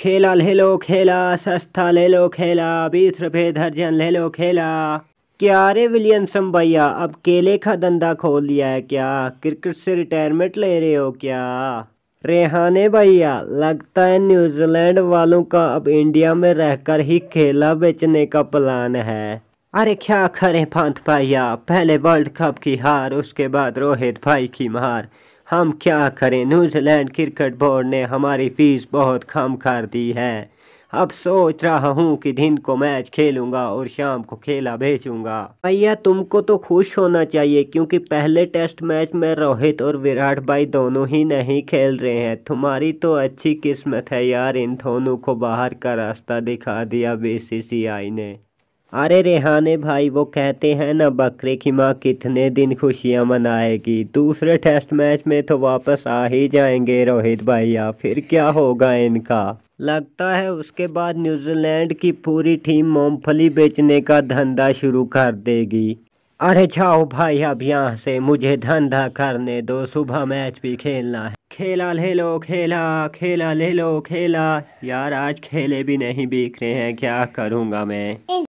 खेला ले लो खेला सस्ता ले लो खेला बीस रुपये दर्जन ले लो खेला क्या रे विलियमसन भैया अब केले का धंधा खोल लिया है क्या क्रिकेट से रिटायरमेंट ले रहे हो क्या रेहाने भैया लगता है न्यूजीलैंड वालों का अब इंडिया में रहकर ही खेला बेचने का प्लान है अरे क्या करें पंथ भैया पहले वर्ल्ड कप की हार उसके बाद रोहित भाई की मार हम क्या करें न्यूजीलैंड क्रिकेट बोर्ड ने हमारी फीस बहुत कम कर दी है अब सोच रहा हूँ कि दिन को मैच खेलूंगा और शाम को खेला भेजूंगा भैया तुमको तो खुश होना चाहिए क्योंकि पहले टेस्ट मैच में रोहित और विराट भाई दोनों ही नहीं खेल रहे हैं तुम्हारी तो अच्छी किस्मत है यार इन दोनों को बाहर का रास्ता दिखा दिया बीसीसीआई ने अरे रेहाने भाई वो कहते हैं ना बकरे की माँ कितने दिन खुशियाँ मनाएगी दूसरे टेस्ट मैच में तो वापस आ ही जाएंगे रोहित भैया फिर क्या होगा इनका लगता है उसके बाद न्यूजीलैंड की पूरी टीम मूंगफली बेचने का धंधा शुरू कर देगी अरे जाओ भाई अब यहाँ से मुझे धंधा करने दो सुबह मैच भी खेलना है खेला ले लो खेला खेला ले लो खेला यार आज खेले भी नहीं बिक रहे हैं क्या करूँगा मैं